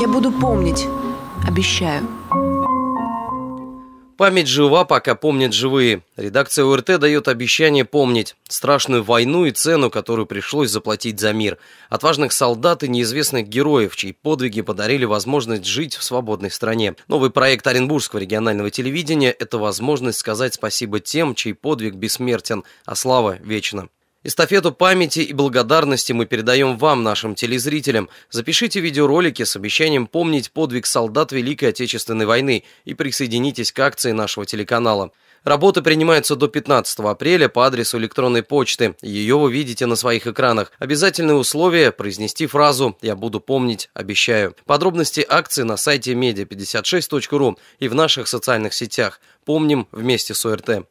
Я буду помнить. Обещаю. Память жива, пока помнят живые. Редакция УРТ дает обещание помнить страшную войну и цену, которую пришлось заплатить за мир. Отважных солдат и неизвестных героев, чьи подвиги подарили возможность жить в свободной стране. Новый проект Оренбургского регионального телевидения – это возможность сказать спасибо тем, чей подвиг бессмертен, а слава вечна. Эстафету памяти и благодарности мы передаем вам, нашим телезрителям. Запишите видеоролики с обещанием помнить подвиг солдат Великой Отечественной войны и присоединитесь к акции нашего телеканала. Работы принимаются до 15 апреля по адресу электронной почты. Ее вы видите на своих экранах. Обязательное условие – произнести фразу «Я буду помнить, обещаю». Подробности акции на сайте media56.ru и в наших социальных сетях. Помним вместе с ОРТ.